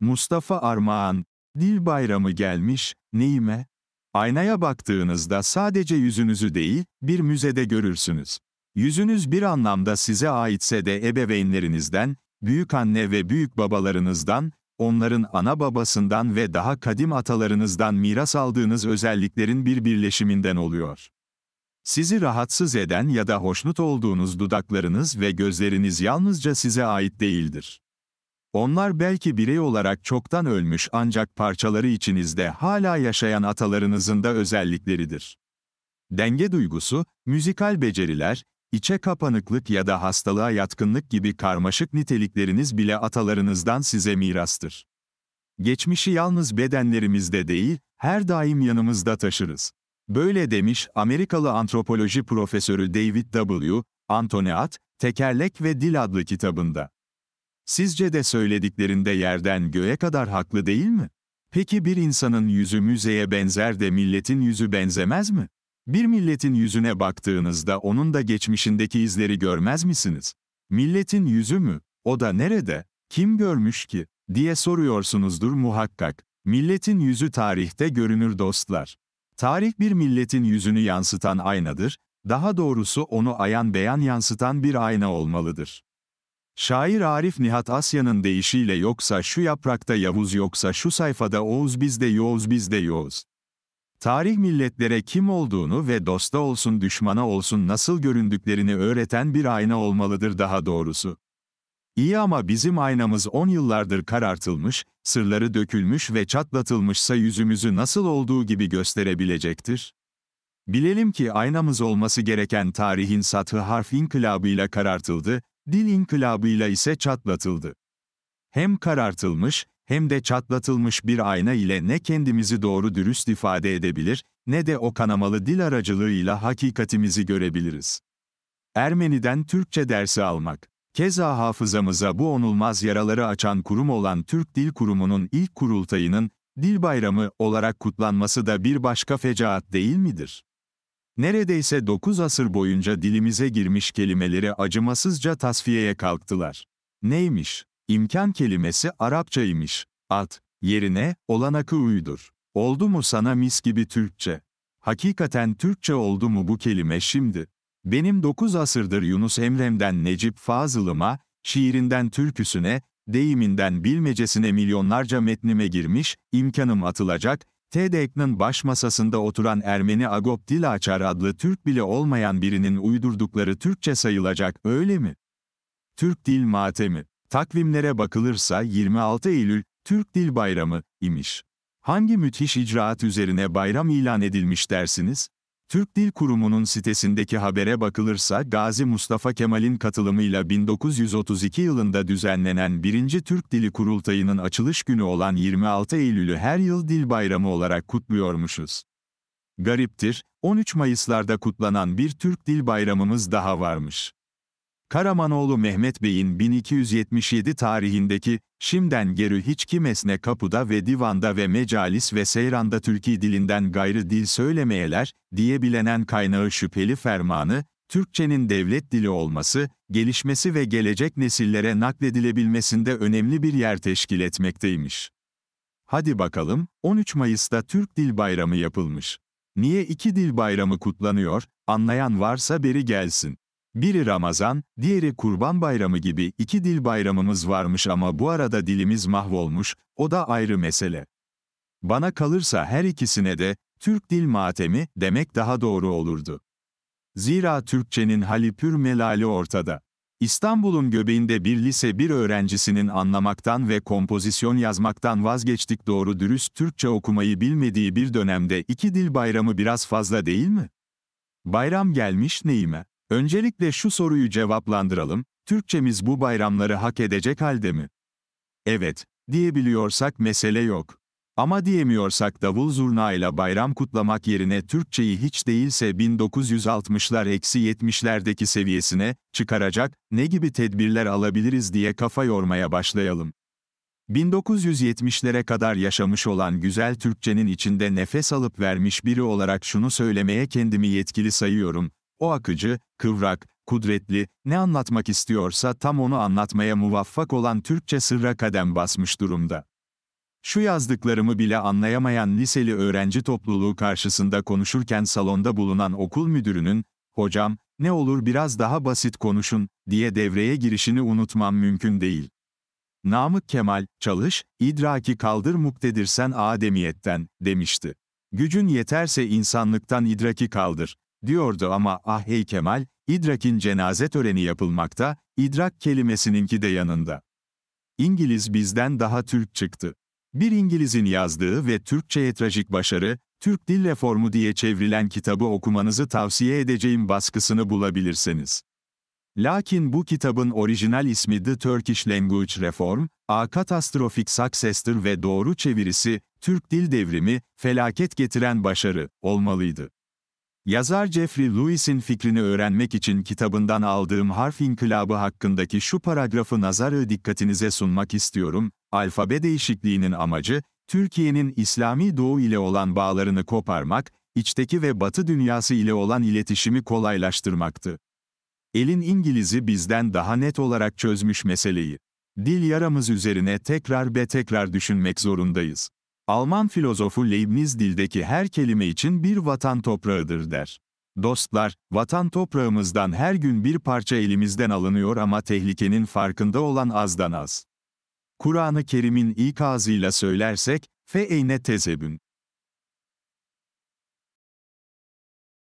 Mustafa Armağan, Dil bayramı gelmiş, neyime? Aynaya baktığınızda sadece yüzünüzü değil, bir müzede görürsünüz. Yüzünüz bir anlamda size aitse de ebeveynlerinizden, büyük anne ve büyük babalarınızdan, onların ana babasından ve daha kadim atalarınızdan miras aldığınız özelliklerin bir birleşiminden oluyor. Sizi rahatsız eden ya da hoşnut olduğunuz dudaklarınız ve gözleriniz yalnızca size ait değildir. Onlar belki birey olarak çoktan ölmüş ancak parçaları içinizde hala yaşayan atalarınızın da özellikleridir. Denge duygusu, müzikal beceriler, içe kapanıklık ya da hastalığa yatkınlık gibi karmaşık nitelikleriniz bile atalarınızdan size mirastır. Geçmişi yalnız bedenlerimizde değil, her daim yanımızda taşırız. Böyle demiş Amerikalı antropoloji profesörü David W. Antoneat, Tekerlek ve Dil adlı kitabında. Sizce de söylediklerinde yerden göğe kadar haklı değil mi? Peki bir insanın yüzü müzeye benzer de milletin yüzü benzemez mi? Bir milletin yüzüne baktığınızda onun da geçmişindeki izleri görmez misiniz? Milletin yüzü mü? O da nerede? Kim görmüş ki? diye soruyorsunuzdur muhakkak. Milletin yüzü tarihte görünür dostlar. Tarih bir milletin yüzünü yansıtan aynadır, daha doğrusu onu ayan beyan yansıtan bir ayna olmalıdır. Şair Arif Nihat Asya'nın deyişiyle yoksa şu yaprakta Yavuz yoksa şu sayfada Oğuz bizde Yoğuz bizde Yoğuz. Tarih milletlere kim olduğunu ve dosta olsun düşmana olsun nasıl göründüklerini öğreten bir ayna olmalıdır daha doğrusu. İyi ama bizim aynamız on yıllardır karartılmış, sırları dökülmüş ve çatlatılmışsa yüzümüzü nasıl olduğu gibi gösterebilecektir? Bilelim ki aynamız olması gereken tarihin satı harf inkılabıyla karartıldı, Dil inkılabıyla ise çatlatıldı. Hem karartılmış, hem de çatlatılmış bir ayna ile ne kendimizi doğru dürüst ifade edebilir, ne de o kanamalı dil aracılığıyla hakikatimizi görebiliriz. Ermeniden Türkçe dersi almak. Keza hafızamıza bu onulmaz yaraları açan kurum olan Türk Dil Kurumu'nun ilk kurultayının, Dil Bayramı olarak kutlanması da bir başka fecaat değil midir? Neredeyse 9 asır boyunca dilimize girmiş kelimeleri acımasızca tasfiyeye kalktılar. Neymiş? İmkan kelimesi Arapçaymış. At, yerine, olanakı uydur. Oldu mu sana mis gibi Türkçe? Hakikaten Türkçe oldu mu bu kelime şimdi? Benim 9 asırdır Yunus Emre'mden Necip Fazıl'ıma, şiirinden türküsüne, deyiminden bilmecesine milyonlarca metnime girmiş, imkanım atılacak, TEDx'nin baş masasında oturan Ermeni Agop Dilaçar adlı Türk bile olmayan birinin uydurdukları Türkçe sayılacak, öyle mi? Türk Dil Matemi. Takvimlere bakılırsa 26 Eylül, Türk Dil Bayramı, imiş. Hangi müthiş icraat üzerine bayram ilan edilmiş dersiniz? Türk Dil Kurumu'nun sitesindeki habere bakılırsa Gazi Mustafa Kemal'in katılımıyla 1932 yılında düzenlenen 1. Türk Dili Kurultayı'nın açılış günü olan 26 Eylül'ü her yıl Dil Bayramı olarak kutluyormuşuz. Gariptir, 13 Mayıs'larda kutlanan bir Türk Dil Bayramımız daha varmış. Karamanoğlu Mehmet Bey'in 1277 tarihindeki Şimden geri hiç kimesine kapuda ve divanda ve mecalis ve seyranda Türkiye dilinden gayrı dil söylemeyeler diye bilenen kaynağı şüpheli fermanı, Türkçenin devlet dili olması, gelişmesi ve gelecek nesillere nakledilebilmesinde önemli bir yer teşkil etmekteymiş. Hadi bakalım, 13 Mayıs'ta Türk Dil Bayramı yapılmış. Niye iki dil bayramı kutlanıyor, anlayan varsa beri gelsin. Biri Ramazan, diğeri Kurban Bayramı gibi iki dil bayramımız varmış ama bu arada dilimiz mahvolmuş, o da ayrı mesele. Bana kalırsa her ikisine de Türk dil matemi demek daha doğru olurdu. Zira Türkçenin halipür melali ortada. İstanbul'un göbeğinde bir lise bir öğrencisinin anlamaktan ve kompozisyon yazmaktan vazgeçtik doğru dürüst Türkçe okumayı bilmediği bir dönemde iki dil bayramı biraz fazla değil mi? Bayram gelmiş neyime? Öncelikle şu soruyu cevaplandıralım, Türkçemiz bu bayramları hak edecek halde mi? Evet, diyebiliyorsak mesele yok. Ama diyemiyorsak davul zurna ile bayram kutlamak yerine Türkçeyi hiç değilse 1960'lar-70'lerdeki seviyesine çıkaracak ne gibi tedbirler alabiliriz diye kafa yormaya başlayalım. 1970'lere kadar yaşamış olan güzel Türkçenin içinde nefes alıp vermiş biri olarak şunu söylemeye kendimi yetkili sayıyorum, o akıcı, kıvrak, kudretli, ne anlatmak istiyorsa tam onu anlatmaya muvaffak olan Türkçe sırra kadem basmış durumda. Şu yazdıklarımı bile anlayamayan liseli öğrenci topluluğu karşısında konuşurken salonda bulunan okul müdürünün, hocam, ne olur biraz daha basit konuşun, diye devreye girişini unutmam mümkün değil. Namık Kemal, çalış, idraki kaldır muktedirsen ademiyetten, demişti. Gücün yeterse insanlıktan idraki kaldır, diyordu ama ah hey Kemal, İdrak'in cenaze töreni yapılmakta, idrak kelimesininki de yanında. İngiliz bizden daha Türk çıktı. Bir İngiliz'in yazdığı ve Türkçe'ye trajik başarı, Türk Dil Reformu diye çevrilen kitabı okumanızı tavsiye edeceğim baskısını bulabilirseniz. Lakin bu kitabın orijinal ismi The Turkish Language Reform, A Catastrophic Successor ve doğru çevirisi, Türk Dil Devrimi, Felaket Getiren Başarı, olmalıydı. Yazar Jeffrey Lewis'in fikrini öğrenmek için kitabından aldığım harf inkılabı hakkındaki şu paragrafı nazarı dikkatinize sunmak istiyorum. Alfabe değişikliğinin amacı, Türkiye'nin İslami Doğu ile olan bağlarını koparmak, içteki ve Batı dünyası ile olan iletişimi kolaylaştırmaktı. Elin İngiliz'i bizden daha net olarak çözmüş meseleyi. Dil yaramız üzerine tekrar be tekrar düşünmek zorundayız. Alman filozofu Leibniz dildeki her kelime için bir vatan toprağıdır der. Dostlar, vatan toprağımızdan her gün bir parça elimizden alınıyor ama tehlikenin farkında olan azdan az. Kur'an-ı Kerim'in ikazıyla söylersek, fe eyne tezebün.